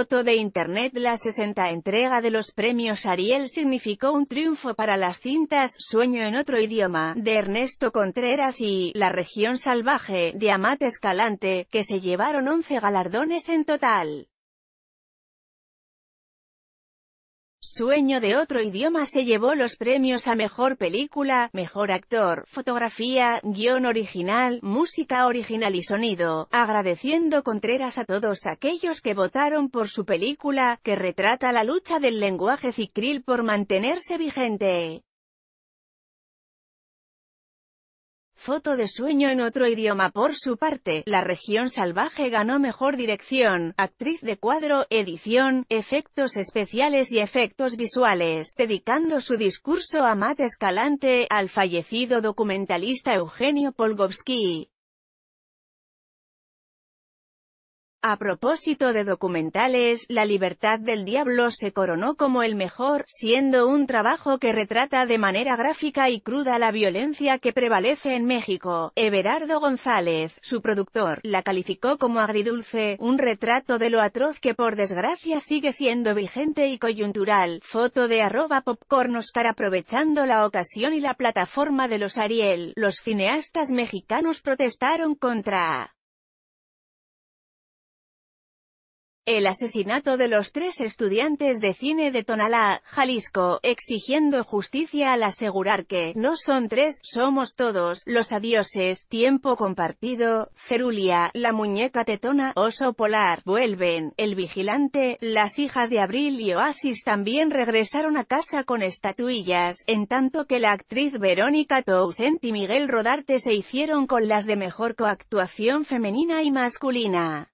Foto de Internet La 60 entrega de los premios Ariel significó un triunfo para las cintas Sueño en otro idioma, de Ernesto Contreras y La región salvaje, de Amat Escalante, que se llevaron 11 galardones en total. Sueño de otro idioma se llevó los premios a Mejor Película, Mejor Actor, Fotografía, Guión Original, Música Original y Sonido, agradeciendo Contreras a todos aquellos que votaron por su película, que retrata la lucha del lenguaje cicril por mantenerse vigente. Foto de sueño en otro idioma Por su parte, La región salvaje ganó mejor dirección, actriz de cuadro, edición, efectos especiales y efectos visuales, dedicando su discurso a Matt Escalante, al fallecido documentalista Eugenio Polgovsky. A propósito de documentales, La libertad del diablo se coronó como el mejor, siendo un trabajo que retrata de manera gráfica y cruda la violencia que prevalece en México. Everardo González, su productor, la calificó como agridulce, un retrato de lo atroz que por desgracia sigue siendo vigente y coyuntural. Foto de arroba popcorn Oscar aprovechando la ocasión y la plataforma de los Ariel, los cineastas mexicanos protestaron contra el asesinato de los tres estudiantes de cine de Tonalá, Jalisco, exigiendo justicia al asegurar que, no son tres, somos todos, los adioses, tiempo compartido, Cerulia, la muñeca tetona, oso polar, vuelven, el vigilante, las hijas de Abril y Oasis también regresaron a casa con estatuillas, en tanto que la actriz Verónica Tousent y Miguel Rodarte se hicieron con las de mejor coactuación femenina y masculina.